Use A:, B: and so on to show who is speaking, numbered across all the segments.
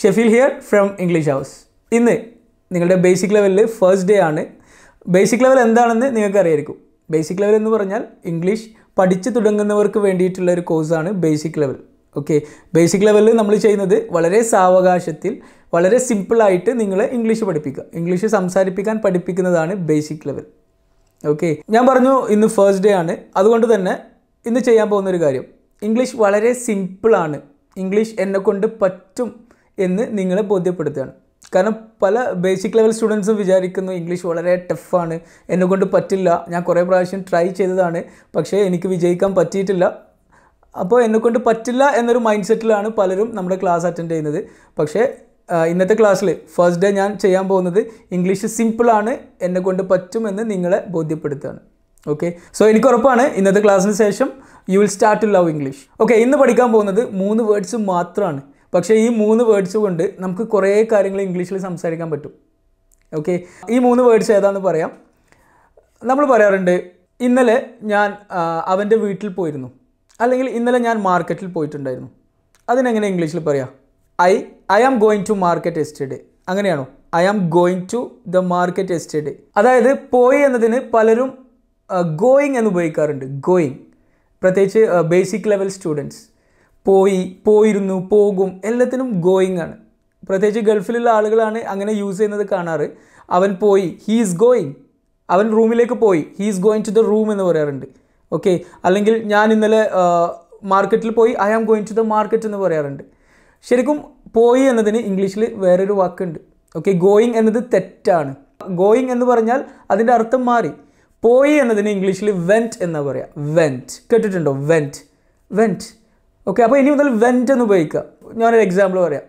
A: ഷെഫീൽ here from English house ഇന്ന് നിങ്ങളുടെ basic ലെവലിൽ ഫസ്റ്റ് ഡേ ആണ് ബേസിക് ലെവൽ എന്താണെന്ന് നിങ്ങൾക്ക് അറിയായിരിക്കും ബേസിക് ലെവൽ എന്ന് പറഞ്ഞാൽ ഇംഗ്ലീഷ് പഠിച്ചു തുടങ്ങുന്നവർക്ക് വേണ്ടിയിട്ടുള്ള ഒരു കോഴ്സാണ് ബേസിക് ലെവൽ ഓക്കെ ബേസിക് ലെവലിൽ നമ്മൾ ചെയ്യുന്നത് വളരെ സാവകാശത്തിൽ വളരെ സിമ്പിളായിട്ട് നിങ്ങളെ ഇംഗ്ലീഷ് പഠിപ്പിക്കുക ഇംഗ്ലീഷ് സംസാരിപ്പിക്കാൻ പഠിപ്പിക്കുന്നതാണ് ബേസിക് ലെവൽ ഓക്കെ ഞാൻ പറഞ്ഞു ഇന്ന് ഫസ്റ്റ് ഡേ ആണ് അതുകൊണ്ട് തന്നെ ഇന്ന് ചെയ്യാൻ പോകുന്ന ഒരു കാര്യം ഇംഗ്ലീഷ് വളരെ സിമ്പിളാണ് ഇംഗ്ലീഷ് എന്നെക്കൊണ്ട് പറ്റും എന്ന് നിങ്ങളെ ബോധ്യപ്പെടുത്തുകയാണ് കാരണം പല ബേസിക് ലെവൽ സ്റ്റുഡൻസും വിചാരിക്കുന്നു ഇംഗ്ലീഷ് വളരെ ടഫാണ് എന്നെക്കൊണ്ട് പറ്റില്ല ഞാൻ കുറേ പ്രാവശ്യം ട്രൈ ചെയ്തതാണ് പക്ഷേ എനിക്ക് വിജയിക്കാൻ പറ്റിയിട്ടില്ല അപ്പോൾ എന്നെക്കൊണ്ട് പറ്റില്ല എന്നൊരു മൈൻഡ് സെറ്റിലാണ് പലരും നമ്മുടെ ക്ലാസ് അറ്റൻഡ് ചെയ്യുന്നത് പക്ഷേ ഇന്നത്തെ ക്ലാസ്സിൽ ഫസ്റ്റ് ഡേ ഞാൻ ചെയ്യാൻ പോകുന്നത് ഇംഗ്ലീഷ് സിമ്പിളാണ് എന്നെക്കൊണ്ട് പറ്റുമെന്ന് നിങ്ങളെ ബോധ്യപ്പെടുത്തുകയാണ് ഓക്കെ സോ എനിക്ക് ഉറപ്പാണ് ഇന്നത്തെ ക്ലാസ്സിന് ശേഷം you will start to love English okay ഇന്ന് പഠിക്കാൻ പോകുന്നത് മൂന്ന് വേർഡ്സ് മാത്രമാണ് പക്ഷേ ഈ മൂന്ന് വേർഡ്സ് കൊണ്ട് നമുക്ക് കുറേ കാര്യങ്ങൾ ഇംഗ്ലീഷിൽ സംസാരിക്കാൻ പറ്റും ഓക്കെ ഈ മൂന്ന് വേർഡ്സ് ഏതാണെന്ന് പറയാം നമ്മൾ പറയാറുണ്ട് ഇന്നലെ ഞാൻ അവൻ്റെ വീട്ടിൽ പോയിരുന്നു അല്ലെങ്കിൽ ഇന്നലെ ഞാൻ മാർക്കറ്റിൽ പോയിട്ടുണ്ടായിരുന്നു അതിനെങ്ങനെ ഇംഗ്ലീഷിൽ പറയാം I I am going to market yesterday അങ്ങനെയാണോ I am going to the market yesterday അതായത് പോയി എന്നതിന് പലരും ഗോയിങ് എന്ന് ഉപയോഗിക്കാറുണ്ട് ഗോയിങ് പ്രത്യേകിച്ച് ബേസിക് ലെവൽ സ്റ്റുഡൻസ് പോയി പോയിരുന്നു പോകും എല്ലാത്തിനും ഗോയിങ് ആണ് പ്രത്യേകിച്ച് ഗൾഫിലുള്ള ആളുകളാണ് അങ്ങനെ യൂസ് ചെയ്യുന്നത് കാണാറ് അവൻ പോയി ഹീസ് ഈസ് ഗോയിങ് അവൻ റൂമിലേക്ക് പോയി he's is going to the room എന്ന് പറയാറുണ്ട് ഓക്കെ അല്ലെങ്കിൽ ഞാൻ ഇന്നലെ മാർക്കറ്റിൽ പോയി I am going to the market എന്ന് പറയാറുണ്ട് ശരിക്കും പോയി എന്നതിന് ഇംഗ്ലീഷിൽ വേറൊരു വാക്കുണ്ട് ഓക്കെ ഗോയിങ് എന്നത് തെറ്റാണ് ഗോയിങ് എന്ന് പറഞ്ഞാൽ അതിൻ്റെ അർത്ഥം മാറി പോയി എന്നതിന് ഇംഗ്ലീഷിൽ വെൻറ്റ് എന്നാണ് പറയുക വെൻറ്റ് കേട്ടിട്ടുണ്ടോ വെൻറ്റ് വെൻറ്റ് ഓക്കെ അപ്പോൾ ഇനി മുതൽ വെൻറ്റ് എന്ന് ഉപയോഗിക്കുക ഞാനൊരു എക്സാമ്പിൾ പറയാം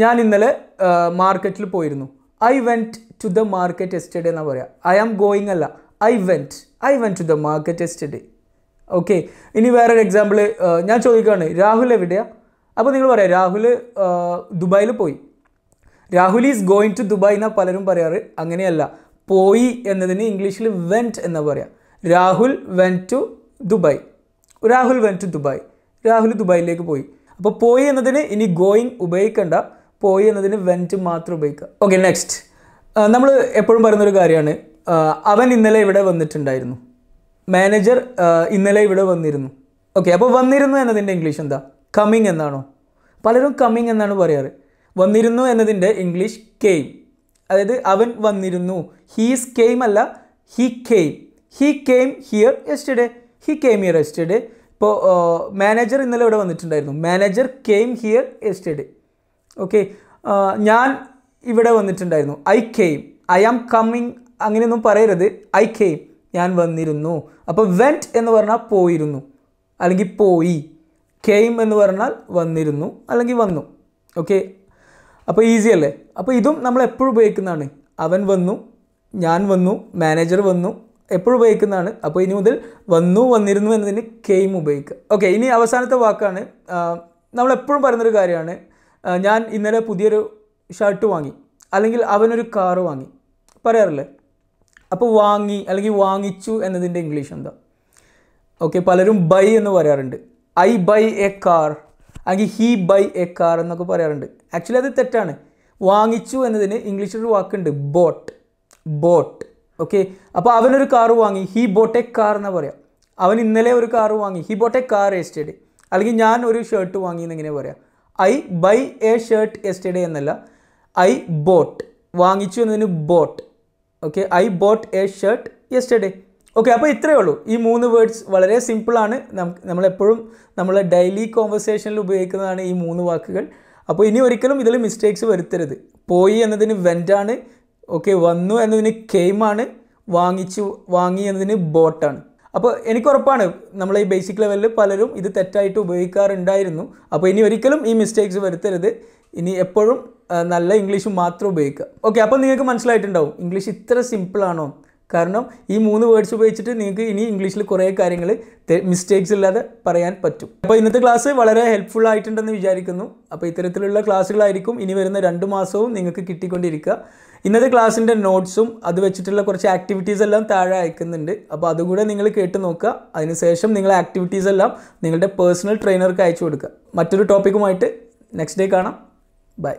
A: ഞാൻ ഇന്നലെ മാർക്കറ്റിൽ പോയിരുന്നു I went to the market yesterday എന്നാണ് പറയുക ഐ ആം ഗോയിങ് അല്ല I went I went to the market yesterday okay ഇനി വേറൊരു എക്സാമ്പിൾ ഞാൻ ചോദിക്കുകയാണ് രാഹുൽ എവിടെയാണ് അപ്പോൾ നിങ്ങൾ പറയാം രാഹുൽ ദുബായിൽ പോയി Rahul is going to Dubai എന്നാണ് പലരും പറയാറ് അങ്ങനെയല്ല പോയി എന്നതിന് ഇംഗ്ലീഷിൽ വെൻറ്റ് എന്ന് പറയാം Rahul went to Dubai Rahul went to Dubai Rahul ദുബായിലേക്ക് പോയി അപ്പോൾ പോയി എന്നതിന് ഇനി ഗോയിങ് ഉപയോഗിക്കണ്ട പോയി എന്നതിന് വെൻറ്റ് മാത്രം ഉപയോഗിക്കുക ഓക്കെ നെക്സ്റ്റ് നമ്മൾ എപ്പോഴും പറയുന്നൊരു കാര്യമാണ് അവൻ ഇന്നലെ ഇവിടെ വന്നിട്ടുണ്ടായിരുന്നു മാനേജർ ഇന്നലെ ഇവിടെ വന്നിരുന്നു ഓക്കെ അപ്പോൾ വന്നിരുന്നു എന്നതിൻ്റെ ഇംഗ്ലീഷ് എന്താ കമ്മിങ് എന്നാണോ പലരും കമ്മിങ് എന്നാണ് പറയാറ് വന്നിരുന്നു എന്നതിൻ്റെ ഇംഗ്ലീഷ് കെയിം അതായത് അവൻ വന്നിരുന്നു ഹീസ് കെയിം അല്ല he came he came here yesterday he came here yesterday ഇപ്പോൾ മാനേജർ ഇന്നലെ ഇവിടെ വന്നിട്ടുണ്ടായിരുന്നു manager came here yesterday okay ഞാൻ ഇവിടെ വന്നിട്ടുണ്ടായിരുന്നു I came I am coming അങ്ങനെയൊന്നും പറയരുത് ഐ കെയിം ഞാൻ വന്നിരുന്നു അപ്പോൾ വെൻറ്റ് എന്ന് പറഞ്ഞാൽ പോയിരുന്നു അല്ലെങ്കിൽ പോയി കെയിം എന്ന് പറഞ്ഞാൽ വന്നിരുന്നു അല്ലെങ്കിൽ വന്നു ഓക്കെ അപ്പോൾ ഈസി അല്ലേ അപ്പോൾ ഇതും നമ്മൾ എപ്പോഴും ഉപയോഗിക്കുന്നതാണ് അവൻ വന്നു ഞാൻ വന്നു മാനേജർ വന്നു എപ്പോഴും ഉപയോഗിക്കുന്നതാണ് അപ്പോൾ ഇനി മുതൽ വന്നു വന്നിരുന്നു എന്നതിന് കെയിം ഉപയോഗിക്കുക ഓക്കെ ഇനി അവസാനത്തെ വാക്കാണ് നമ്മൾ എപ്പോഴും പറയുന്നൊരു കാര്യമാണ് ഞാൻ ഇന്നലെ പുതിയൊരു ഷർട്ട് വാങ്ങി അല്ലെങ്കിൽ അവനൊരു കാറ് വാങ്ങി പറയാറില്ലേ അപ്പോൾ വാങ്ങി അല്ലെങ്കിൽ വാങ്ങിച്ചു എന്നതിൻ്റെ ഇംഗ്ലീഷ് എന്താ ഓക്കെ പലരും ബൈ എന്ന് പറയാറുണ്ട് ഐ ബൈ എ കാർ അല്ലെങ്കിൽ ഹി ബൈ എ കാർ എന്നൊക്കെ പറയാറുണ്ട് ആക്ച്വലി അത് തെറ്റാണ് വാങ്ങിച്ചു എന്നതിന് ഇംഗ്ലീഷിലൊരു വാക്കുണ്ട് ബോട്ട് ബോട്ട് ഓക്കെ അപ്പോൾ അവനൊരു കാർ വാങ്ങി ഹി ബോട്ടെ കാർ എന്ന് പറയാം അവൻ ഇന്നലെ ഒരു കാർ വാങ്ങി ഹി ബോട്ടെ കാർ എസ്റ്റേഡേ അല്ലെങ്കിൽ ഞാൻ ഒരു ഷർട്ട് വാങ്ങി എന്നെങ്ങനെ പറയാം I buy a shirt yesterday എന്നല്ല ഐ ബോട്ട് വാങ്ങിച്ചു എന്നതിന് bought okay I bought a shirt yesterday okay അപ്പോൾ ഇത്രയേ ഉള്ളൂ ഈ മൂന്ന് വേർഡ്സ് വളരെ സിമ്പിളാണ് നമുക്ക് നമ്മളെപ്പോഴും നമ്മൾ ഡെയിലി കോൺവെർസേഷനിൽ ഉപയോഗിക്കുന്നതാണ് ഈ മൂന്ന് വാക്കുകൾ അപ്പോൾ ഇനി ഒരിക്കലും ഇതിൽ മിസ്റ്റേക്സ് വരുത്തരുത് പോയി എന്നതിന് വെൻറ്റാണ് ഓക്കെ വന്നു എന്നതിന് കെയിമാണ് വാങ്ങിച്ചു വാങ്ങി എന്നതിന് ബോട്ടാണ് അപ്പോൾ എനിക്ക് ഉറപ്പാണ് നമ്മൾ ഈ ബേസിക് ലെവലിൽ പലരും ഇത് തെറ്റായിട്ട് ഉപയോഗിക്കാറുണ്ടായിരുന്നു അപ്പോൾ ഇനി ഒരിക്കലും ഈ മിസ്റ്റേക്സ് വരുത്തരുത് ഇനി എപ്പോഴും നല്ല ഇംഗ്ലീഷ് മാത്രം ഉപയോഗിക്കുക ഓക്കെ അപ്പോൾ നിങ്ങൾക്ക് മനസ്സിലായിട്ടുണ്ടാവും ഇംഗ്ലീഷ് ഇത്ര സിമ്പിളാണോ കാരണം ഈ മൂന്ന് വേർഡ്സ് ഉപയോഗിച്ചിട്ട് നിങ്ങൾക്ക് ഇനി ഇംഗ്ലീഷിൽ കുറേ കാര്യങ്ങൾ മിസ്റ്റേക്സ് ഇല്ലാതെ പറയാൻ പറ്റും അപ്പോൾ ഇന്നത്തെ ക്ലാസ് വളരെ ഹെൽപ്ഫുൾ ആയിട്ടുണ്ടെന്ന് വിചാരിക്കുന്നു അപ്പോൾ ഇത്തരത്തിലുള്ള ക്ലാസ്സുകളായിരിക്കും ഇനി വരുന്ന രണ്ട് മാസവും നിങ്ങൾക്ക് കിട്ടിക്കൊണ്ടിരിക്കുക ഇന്നത്തെ ക്ലാസ്സിൻ്റെ നോട്ട്സും അത് വെച്ചിട്ടുള്ള കുറച്ച് ആക്ടിവിറ്റീസ് എല്ലാം താഴെ അയക്കുന്നുണ്ട് അപ്പോൾ അതുകൂടെ നിങ്ങൾ കേട്ട് നോക്കുക അതിനുശേഷം നിങ്ങൾ ആക്ടിവിറ്റീസ് എല്ലാം നിങ്ങളുടെ പേഴ്സണൽ ട്രെയിനർക്ക് അയച്ചു കൊടുക്കുക മറ്റൊരു ടോപ്പിക്കുമായിട്ട് നെക്സ്റ്റ് ഡേ കാണാം ബൈ